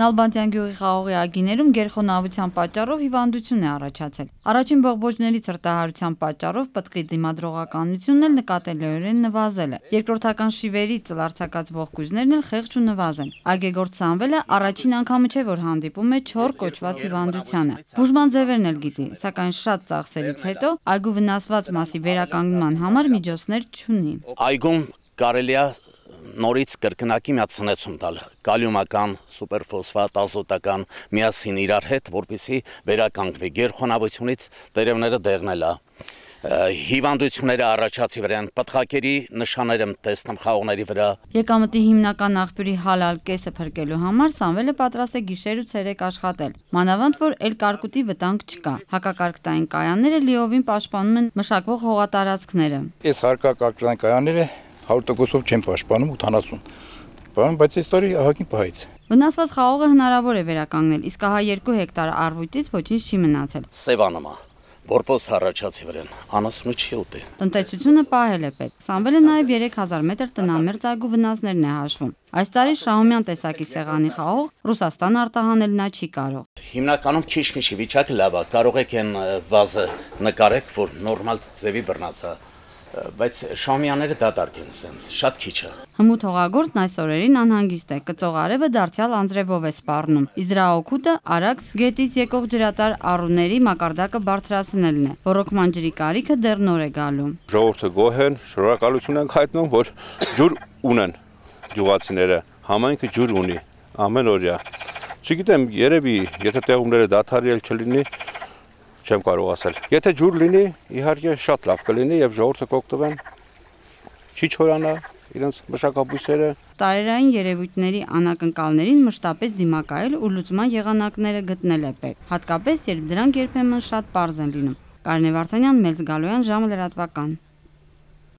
Նալբանդյան գյուղի խաղողի ագիներում գերխոնավության պատճառով հիվանդություն է առաջացել։ Առաջին բողբոջների ցրտահարության պատճառով պտկի դիմադրողականությունն էլ նկատելիորեն նվազել է։ Երկրորդական շիվերի ծլարձակած ողկույզներն էլ խեղճ ու նվազ են։ Ագեգործ Սամվելը առաջին անգամը չէ, որ հանդիպում է 4 կոչված հիվանդությանը։ Բուժման ձևերն էլ գիտի, սակայն շատ ծախսերից հետո այգու վնասված մասի վերականգնման համար միջոցներ չունի։ Այգում կարելի է նորից կրկնակի միացնեցում տալ կալիումական, սուպերֆոսֆատ, ազոտական միասին իրար հետ, որպիսի վերականգնվի գերխոնավությունից տերևները դեղնելա հիվանդությունները առաջացի վրա են, պտղակերի նշանները տեսնում խաղողների վրա։ Եկամտի հիմնական աղբյուրի հալալ կեսը փրկելու համար Սամվելը պատրաստ է գիշեր ու ցերեկ աշխատել։ Մանավանդ որ էլ կարկուտի վտանգ չկա։ Հակակարգտային կայանները լիովին պաշտպանում են մշակվող հողատարածքները։ Այս հարկակարգտային կայանները 100%-ով չեն պաշտպանում 80 բայց այս տարի ահագին պահից։ Վնասված խաղողը հնարավոր է վերականգնել, իսկ ահա 2 հեկտար արվույթից ոչինչ չի մնացել։ Սևանոմա որպես հառաչացի վրան անասունը չի ուտի։ Տնտեսությունը պահել է պետք։ Սամվելը նաև 3000 մետր տնամերձ այգու վնասներն է հաշվում։ Այս տարի Շահումյան տեսակի սեղանի խաղող Ռուսաստան արտահանել նա չի կարող։ Հիմնականում քիչ-քիչ վիճակը լավ է, կարող եք այն վազը նկարեք, որ նորմալ ձևի բռնած է բայց շամյաները դատարկ են սենց, շատ քիչ է։ Հմուտ հողագործն այս օրերին անհանգիստ է, կծող արևը դարձյալ անձրևով է սպառնում։ Իսկ դրա օգուտը Արաքս գետից եկող ջրատար առուների մակարդակը բարձրացնելն է։ Ռոռոկման ջրի կարիքը դեռ նոր է գալու։ Ժողովուրդը գոհ են, շնորհակալություն ենք հայտնում, որ ջուր ունեն գյուղացիները, համայնքը ջուր ունի ամեն օրյա։ Չգիտեմ, երևի, եթե տեղումները դադարել չլինի, չեմ կարող ասել։ Եթե ջուր լինի, իհարկե շատ լավ կլինի եւ ժողովուրդը կօգտվեն։ Չի չորանա իրենց մշակաբույսերը։ Տարերային երևույթների անակնկալներին մշտապես դիմակայել ու լուծման եղանակները գտնել է պետք, հատկապես երբ դրանք երբեմն շատ པարզ են լինում։ Կարինե Վարդանյան, Մելս Գալոյան, ժամը լրատվական։